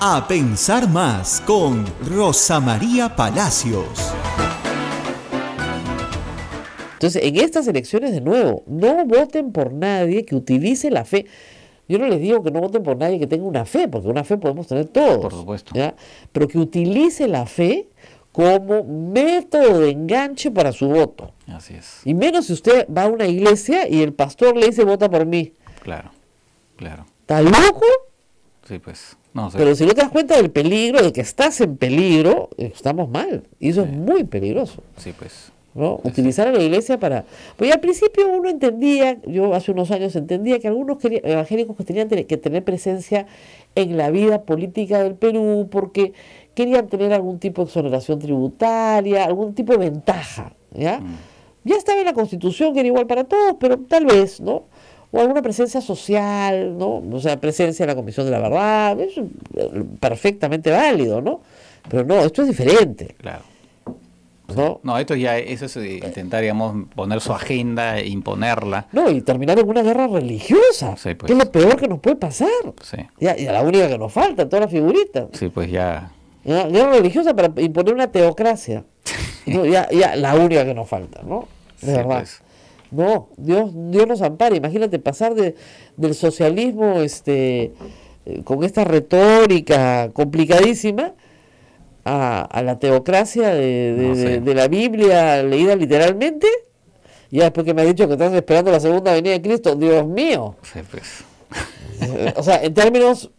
A Pensar Más con Rosa María Palacios. Entonces, en estas elecciones, de nuevo, no voten por nadie que utilice la fe. Yo no les digo que no voten por nadie que tenga una fe, porque una fe podemos tener todos. Por supuesto. Pero que utilice la fe como método de enganche para su voto. Así es. Y menos si usted va a una iglesia y el pastor le dice, vota por mí. Claro, claro. ¿Está loco? Sí, pues. No, Pero si no te das cuenta del peligro, de que estás en peligro, estamos mal. Y eso es muy peligroso. Sí, pues. ¿no? Utilizar a la iglesia para... Pues al principio uno entendía, yo hace unos años entendía que algunos evangélicos que tenían que tener presencia en la vida política del Perú porque querían tener algún tipo de exoneración tributaria, algún tipo de ventaja, ¿ya? Mm. Ya estaba en la Constitución que era igual para todos, pero tal vez, ¿no? o alguna presencia social, ¿no? O sea, presencia de la Comisión de la Verdad, es eh, perfectamente válido, ¿no? Pero no, esto es diferente. Claro. ¿No? no, esto ya eso es eh, intentar, digamos, poner su agenda imponerla. No, y terminar en una guerra religiosa, pues. que es lo peor que nos puede pasar. Sí. Ya, y a la única que nos falta, toda la figurita. Sí, pues ya. guerra religiosa para imponer una teocracia. ya, ya la única que nos falta, ¿no? De verdad. Pues. No, Dios, Dios nos ampara. Imagínate pasar del socialismo este, eh, con esta retórica complicadísima a, la teocracia de, la Biblia leída literalmente. Ya después que me ha dicho que estás esperando la segunda venida de Cristo, Dios mío. Pues. Eh, o sea, en términos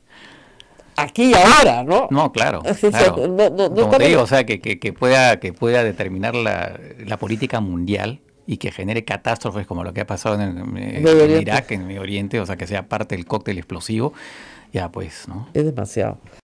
aquí y ahora, ¿no? No, claro. sea, que, pueda, que pueda determinar la política mundial y que genere catástrofes como lo que ha pasado en, Irak, en el Oriente, o sea, que sea parte del cóctel explosivo, ya pues, ¿no? Es demasiado.